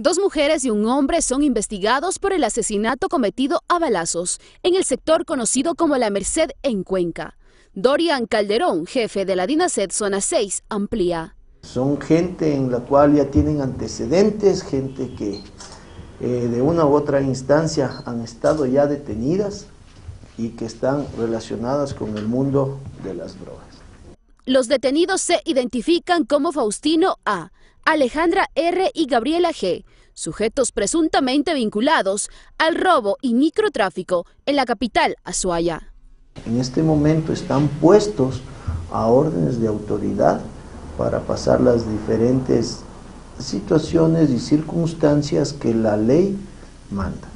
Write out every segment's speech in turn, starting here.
Dos mujeres y un hombre son investigados por el asesinato cometido a balazos en el sector conocido como La Merced en Cuenca. Dorian Calderón, jefe de la DINASED Zona 6, amplía. Son gente en la cual ya tienen antecedentes, gente que eh, de una u otra instancia han estado ya detenidas y que están relacionadas con el mundo de las drogas. Los detenidos se identifican como Faustino A Alejandra R. y Gabriela G., sujetos presuntamente vinculados al robo y microtráfico en la capital Azuaya. En este momento están puestos a órdenes de autoridad para pasar las diferentes situaciones y circunstancias que la ley manda.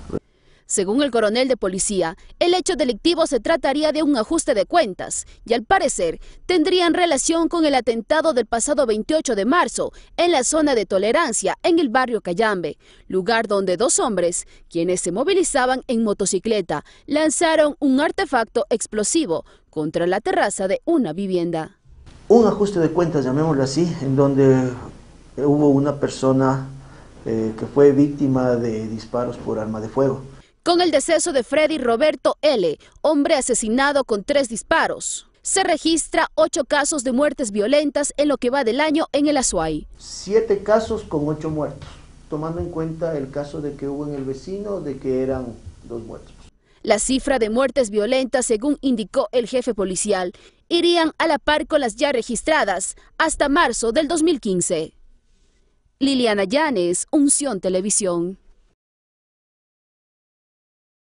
Según el coronel de policía, el hecho delictivo se trataría de un ajuste de cuentas y al parecer tendrían relación con el atentado del pasado 28 de marzo en la zona de tolerancia en el barrio Cayambe, lugar donde dos hombres, quienes se movilizaban en motocicleta, lanzaron un artefacto explosivo contra la terraza de una vivienda. Un ajuste de cuentas, llamémoslo así, en donde eh, hubo una persona eh, que fue víctima de disparos por arma de fuego. Con el deceso de Freddy Roberto L., hombre asesinado con tres disparos, se registra ocho casos de muertes violentas en lo que va del año en el Azuay. Siete casos con ocho muertos, tomando en cuenta el caso de que hubo en el vecino de que eran dos muertos. La cifra de muertes violentas, según indicó el jefe policial, irían a la par con las ya registradas hasta marzo del 2015. Liliana Llanes, Unción Televisión.